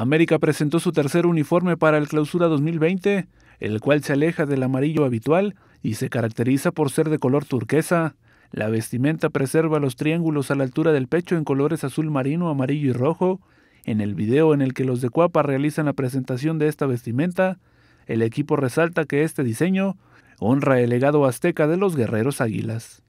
América presentó su tercer uniforme para el Clausura 2020, el cual se aleja del amarillo habitual y se caracteriza por ser de color turquesa. La vestimenta preserva los triángulos a la altura del pecho en colores azul marino, amarillo y rojo. En el video en el que los de Cuapa realizan la presentación de esta vestimenta, el equipo resalta que este diseño honra el legado azteca de los guerreros águilas.